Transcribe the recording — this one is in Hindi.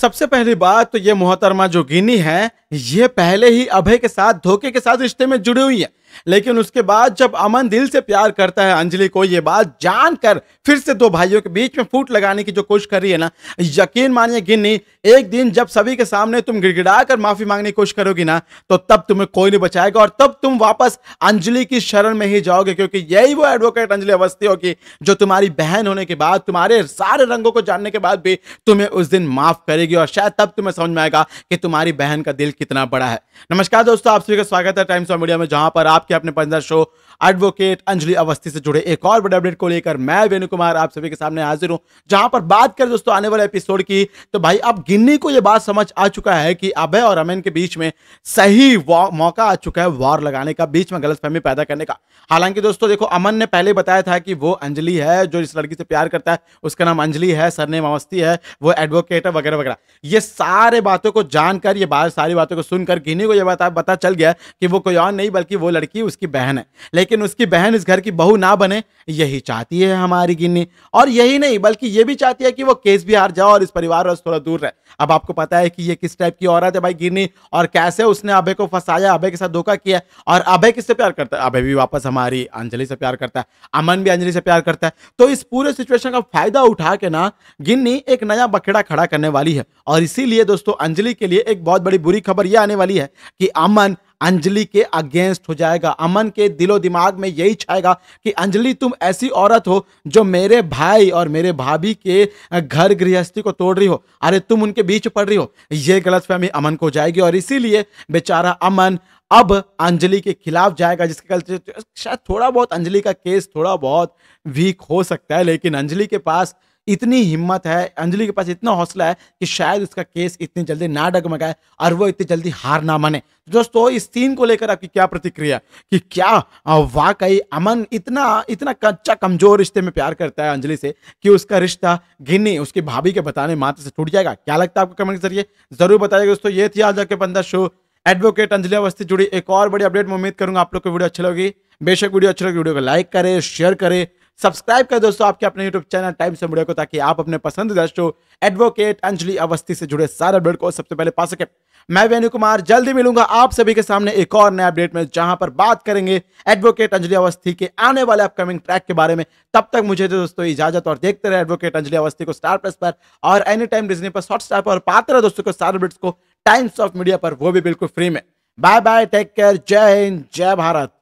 सबसे पहली बात तो ये मोहतरमा जो गिनी है ये पहले ही अभय के साथ धोखे के साथ रिश्ते में जुड़ी हुई है लेकिन उसके बाद जब अमन दिल से प्यार करता है अंजलि को ये बात जानकर फिर से दो भाइयों के बीच में फूट लगाने की जो कोशिश कर रही है ना यकीन मानिए गिन्नी एक दिन जब सभी के सामने तुम गिड़गिड़ा कर माफी मांगने की कोशिश करोगी ना तो तब तुम्हें कोई नहीं बचाएगा और तब तुम वापस अंजलि की शरण में ही जाओगे क्योंकि यही वो एडवोकेट अंजलि अवस्थी होगी जो तुम्हारी बहन होने के बाद तुम्हारे सारे रंगों को जानने के बाद भी तुम्हें उस दिन माफ करेगी और शायद तब तुम्हें समझ में आएगा कि तुम्हारी बहन का दिल कितना बड़ा है नमस्कार दोस्तों आप सभी का स्वागत है टाइम्स ऑफ मीडिया में जहां पर आपके अपने पंद्रह शो एडवोकेट अंजलि अवस्थी से जुड़े एक और बड़े अपडेट को लेकर मैं वेणु कुमार आप सभी के सामने हाजिर हूं जहां पर बात करें दोस्तों आने वाले एपिसोड की तो भाई अब गिन्नी को यह बात समझ आ चुका है कि अभय और अमेन के बीच में सही मौका आ चुका है वॉर लगाने का बीच में फहमी पैदा करने का हालांकि दोस्तों देखो अमन ने पहले बताया था कि वो अंजलि है जो इस लड़की से प्यार करता है उसका नाम अंजलि है सरनेम अवस्थी है वो एडवोकेट है वगैरह वगैरह ये सारे बातों को जानकर ये बात सारी बातों को सुनकर गिनी को यह बता, बता चल गया कि वो कोई और नहीं बल्कि वो लड़की उसकी बहन है लेकिन लेकिन उसकी बहन इस घर की बहू ना बने यही चाहती है हमारी गिन्नी और यही नहीं बल्कि ये भी चाहती है कि वो केस भी हार जाओ और इस परिवार और थोड़ा दूर रहे अब आपको पता है कि ये किस टाइप की औरत है भाई गिन्नी और कैसे उसने अभय को फंसाया अभय के साथ धोखा किया और अभय किससे प्यार करता है अभय भी वापस हमारी अंजलि से प्यार करता है अमन भी अंजलि से प्यार करता है तो इस पूरे सिचुएशन का फायदा उठा के ना गिन्नी एक नया बखेड़ा खड़ा करने वाली है और इसीलिए दोस्तों अंजलि के लिए एक बहुत बड़ी बुरी खबर यह आने वाली है कि अमन अंजलि के अगेंस्ट हो जाएगा अमन के दिलो दिमाग में यही छाएगा कि अंजलि तुम ऐसी औरत हो जो मेरे भाई और मेरे भाभी के घर गृहस्थी को तोड़ रही हो अरे तुम उनके बीच पड़ रही हो ये गलतफहमी अमन को जाएगी और इसीलिए बेचारा अमन अब अंजलि के खिलाफ जाएगा जिसके कल शायद थोड़ा बहुत अंजलि का केस थोड़ा बहुत वीक हो सकता है लेकिन अंजलि के पास इतनी हिम्मत है अंजलि के पास इतना हौसला है कि शायद उसका केस इतनी जल्दी ना डगमगाए और वो इतनी जल्दी हार ना माने तो दोस्तों इस सीन को लेकर आपकी क्या प्रतिक्रिया कि क्या वाकई अमन इतना इतना कच्चा कमजोर रिश्ते में प्यार करता है अंजलि से कि उसका रिश्ता गिन्नी उसकी भाभी के बताने मात्र से टूट जाएगा क्या लगता है आपको कमेंट के जरिए जरूर बताइएगा दोस्तों ये थी आज आपके बंदा शो एडवोकेट अंजलि अवस्थी जुड़ी एक और बड़ी अपडेट में उम्मीद करूंगा आप लोग को वीडियो अच्छी लगी बेशक वीडियो अच्छी लगी वीडियो को लाइक करे शेयर करें सब्सक्राइब कर दोस्तों आपके अपने यूट्यूब चैनल टाइम्स इंडिया को ताकि आप अपने पसंदीदा शो एडवोकेट अंजलि अवस्थी से जुड़े सारे अपडेट को सबसे पहले पा सके मैं वेनु कुमार जल्दी मिलूंगा आप सभी के सामने एक और नया अपडेट में जहां पर बात करेंगे एडवोकेट अंजलि अवस्थी के आने वाले अपकमिंग ट्रैक के बारे में तब तक मुझे दोस्तों इजाजत और देखते रहे एडवोकेट अंजलि अवस्थी को स्टार प्लस पर और एनी टाइम डिजनी पर शॉर्ट स्टार पर पात्र पाते रहे दोस्तों को सारे अपडेट्स को टाइम्स ऑफ मीडिया पर वो भी बिल्कुल फ्री में बाय बाय टेक केयर जय हिंद जय भारत